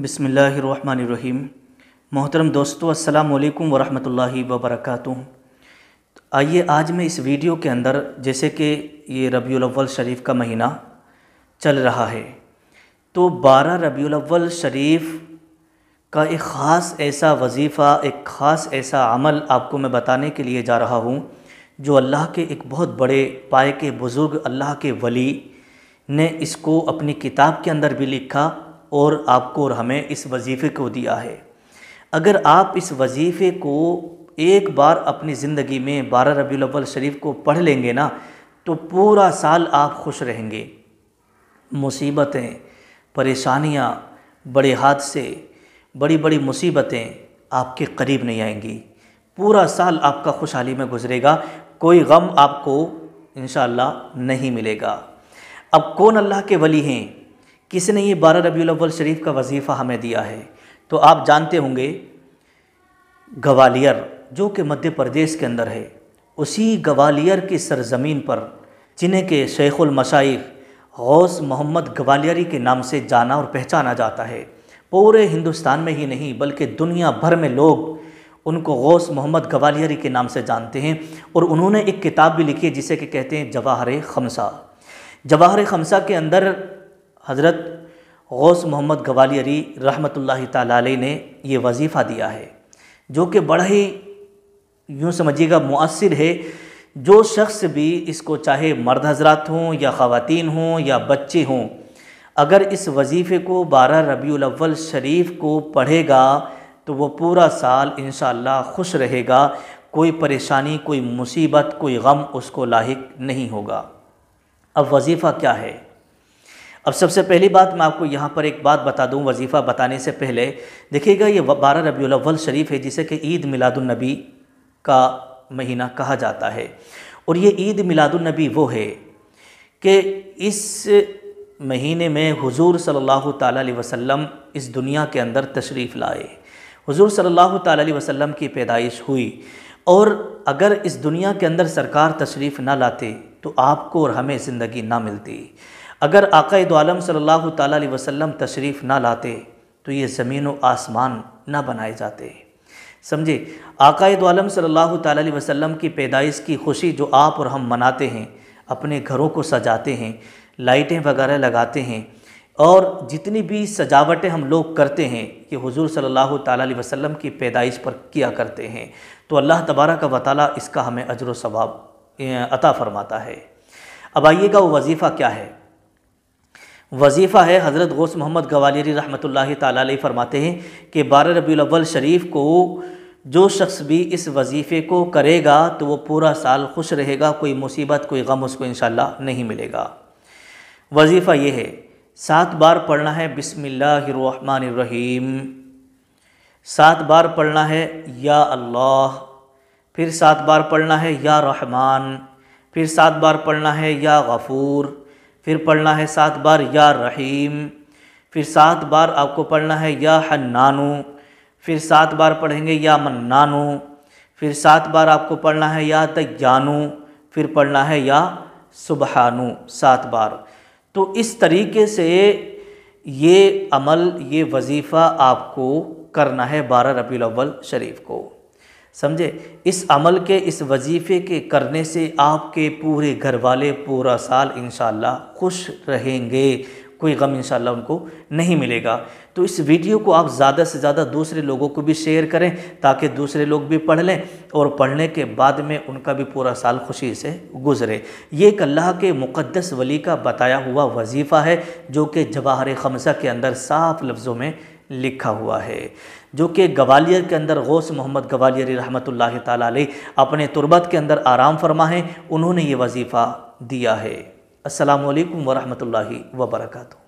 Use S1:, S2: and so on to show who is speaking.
S1: बिसमीम मोहतरम दोस्तों असलकम वालेकुम वरहमतुल्लाहि तो आइए आज मैं इस वीडियो के अंदर जैसे कि ये रबीउल अव्वल शरीफ़ का महीना चल रहा है तो 12 रबीउल अव्वल शरीफ़ का एक ख़ास ऐसा वजीफ़ा एक ख़ास ऐसा अमल आपको मैं बताने के लिए जा रहा हूँ जो अल्लाह के एक बहुत बड़े पाए के बुज़ुर्ग अल्लाह के वली ने इसको अपनी किताब के अंदर भी लिखा और आपको और हमें इस वजीफ़े को दिया है अगर आप इस वजीफ़े को एक बार अपनी ज़िंदगी में बारह रबी अव्वल शरीफ को पढ़ लेंगे ना तो पूरा साल आप खुश रहेंगे मुसीबतें परेशानियाँ बड़े हादसे बड़ी बड़ी मुसीबतें आपके करीब नहीं आएंगी पूरा साल आपका खुशहाली में गुजरेगा कोई गम आपको इन नहीं मिलेगा अब कौन अल्लाह के वली हैं किसने ये बारह रबी अव्वल शरीफ का वजीफ़ा हमें दिया है तो आप जानते होंगे ग्वालियर जो कि मध्य प्रदेश के अंदर है उसी ग्वालियर की सरजमीन पर जिन्हें के शेखुलमशाइफ गौस मोहम्मद ग्वालियरी के नाम से जाना और पहचाना जाता है पूरे हिंदुस्तान में ही नहीं बल्कि दुनिया भर में लोग उनको गौस मोहम्मद ग्वालियरी के नाम से जानते हैं और उन्होंने एक किताब भी लिखी है जिसे कि कहते हैं जवाहर खमसा जवाहर खमसा के अंदर हज़रत गौस मोहम्मद गवाली अली रहमत ला ने यह वजीफ़ा दिया है जो कि बड़ा ही यूँ समझिएगा मौसर है जो शख्स भी इसको चाहे मर्द हजरात हों या ख़वान हों या बच्चे हों अगर इस वजीफ़े को बारह रबी अव्वल शरीफ को पढ़ेगा तो वो पूरा साल इन खुश रहेगा कोई परेशानी कोई मुसीबत कोई गम उसको लाक नहीं होगा अब वजीफ़ा क्या है अब सबसे पहली बात मैं आपको यहाँ पर एक बात बता दूँ वजीफ़ा बताने से पहले देखिएगा ये बारह रबी अव्वल शरीफ है जिसे कि ईद मिलादुलनबी का महीना कहा जाता है और ये ईद मिलादुलनबी वो है कि इस महीने में हुजूर सल्लल्लाहु अलैहि वसल्लम इस दुनिया के अंदर तशरीफ़ लाए हुजूर सल्लल्लाहु अलैहि वसल्लम की पैदाइश हुई और अगर इस दुनिया के अंदर सरकार तशरीफ़ ना लाते तो आपको और हमें ज़िंदगी ना मिलती अगर आकाद आलम सल्लल्लाहु अलैहि तशरीफ़ ना लाते तो ये ज़मीन व आसमान ना बनाए जाते समझे आकाद आलम सल्लल्लाहु अलैहि की पैदाइश की खुशी जो आप और हम मनाते हैं अपने घरों को सजाते हैं लाइटें वगैरह लगाते हैं और जितनी भी सजावटें हम लोग करते हैं कि हुजूर सल्लल्लाहु अलैहि वसल्लम की पैदाइश पर किया करते हैं तो अल्लाह तबारा का वताल इसका हमें अजर व सवाब अता फ़रमाता है अब आइएगा वो वजीफ़ा क्या है वजीफ़ा है हज़रत गौस मोहम्मद गवालियरी रहमत ताली फरमाते हैं कि बार रबी अव्वल शरीफ को जो शख्स भी इस वजीफ़े को करेगा तो वो पूरा साल खुश रहेगा कोई मुसीबत कोई गम उसको इन नहीं मिलेगा वजीफ़ा ये है सात बार पढ़ना है रहीम सात बार पढ़ना है या अल्लाह फिर सात बार पढ़ना है या रहमान फिर सात बार पढ़ना है या गफ़ूर फिर पढ़ना है सात बार या रहीम फिर सात बार आपको पढ़ना है या हन्नानू फिर सात बार पढ़ेंगे या मन्नानू फिर सात बार आपको पढ़ना है या तानू फिर पढ़ना है या सुबहानू सात बार तो इस तरीके से ये अमल ये वजीफ़ा आपको करना है बारह रबी अव्वल शरीफ को समझे इस अमल के इस वजीफ़े के करने से आपके पूरे घर वाले पूरा साल इन खुश रहेंगे कोई गम इन उनको नहीं मिलेगा तो इस वीडियो को आप ज़्यादा से ज़्यादा दूसरे लोगों को भी शेयर करें ताकि दूसरे लोग भी पढ़ लें और पढ़ने के बाद में उनका भी पूरा साल खुशी से गुजरे ये एक अल्लाह के मुक़दस वली का बताया हुआ वजीफ़ा है जो कि जवाहर खमसा के अंदर साफ लफ्ज़ों में लिखा हुआ है जो कि ग्वालियर के अंदर गौस मोहम्मद ग्वालियर रहमत ला अपने तुरबत के अंदर आराम फरमा है उन्होंने ये वजीफ़ा दिया है असलकम वरहमल वर्का